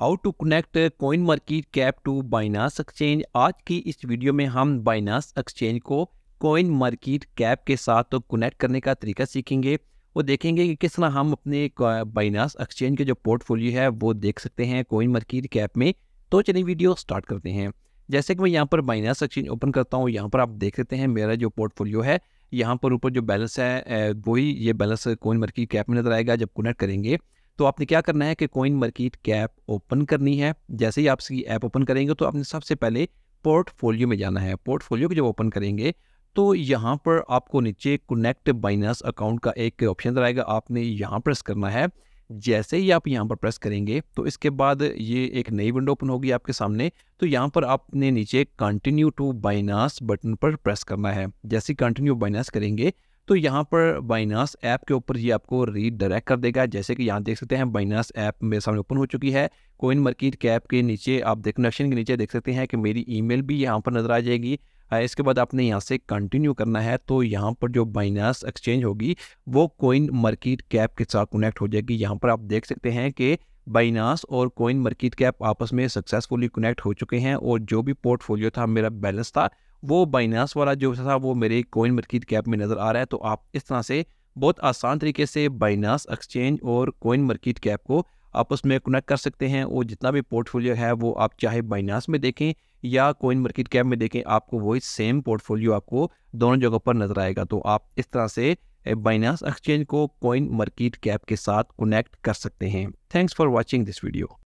how to connect coin market cap to Binance exchange आज की इस वीडियो में हम बाइनास एक्सचेंज को कोइन मार्केट कैप के साथ तो कनेक्ट करने का तरीका सीखेंगे और देखेंगे कि किस तरह हम अपने बाइनास एक्सचेंज के जो पोर्टफोलियो है वो देख सकते हैं कोइन मार्केट कैप में तो चलिए वीडियो स्टार्ट करते हैं जैसे कि मैं यहाँ पर बाइनास एक्सचेंज ओपन करता हूँ यहाँ पर आप देख सकते हैं मेरा जो पोर्टफोलियो है यहाँ पर ऊपर जो बैलेंस है वही ये बैलेंस कोइन मार्केट कैप में नजर आएगा जब कनेक्ट करेंगे तो आपने क्या करना है कि कोइन मार्केट कैप ओपन करनी है जैसे ही आप इसकी ऐप ओपन करेंगे तो आपने सबसे पहले पोर्टफोलियो में जाना है पोर्टफोलियो को जब ओपन करेंगे तो यहाँ पर आपको नीचे कनेक्ट बाइनास अकाउंट का एक ऑप्शन आएगा आपने यहाँ प्रेस करना है जैसे ही आप यहाँ पर प्रेस करेंगे तो इसके बाद ये एक नई विंडो ओपन होगी आपके सामने तो यहाँ पर आपने नीचे कंटिन्यू टू बाइनास बटन पर प्रेस करना है जैसे कंटिन्यू बाइनास करेंगे तो यहाँ पर बाइनास ऐप के ऊपर ये आपको रीडायरेक्ट कर देगा जैसे कि यहाँ देख सकते हैं बाइनास ऐप मेरे सामने ओपन हो चुकी है कोइन मार्केट कैप के नीचे आप देख नक्शन के नीचे देख सकते हैं कि मेरी ईमेल भी यहाँ पर नज़र आ जाएगी इसके बाद आपने यहाँ से कंटिन्यू करना है तो यहाँ पर जो बाइनास एक्सचेंज होगी वो कोइन मार्केट कैप के साथ कनेक्ट हो जाएगी यहाँ पर आप देख सकते हैं कि बाइनास और कोइन मार्केट कैप आपस में सक्सेसफुली कनेक्ट हो चुके हैं और जो भी पोर्टफोलियो था मेरा बैलेंस था वो बाइनास वाला जो था वो मेरे कोइन मार्केट कैप में नज़र आ रहा है तो आप इस तरह से बहुत आसान तरीके से बाइनास एक्सचेंज और कोइन मार्केट कैप को आप उसमें कनेक्ट कर सकते हैं और जितना भी पोर्टफोलियो है वो आप चाहे बाइनास में देखें या कोइन मार्केट कैप में देखें आपको वही सेम पोर्टफोलियो आपको दोनों जगहों पर नज़र आएगा तो आप इस तरह से बाइनास एक्सचेंज को कोइन मार्केट कैप के साथ कनेक्ट कर सकते हैं thanks for watching this video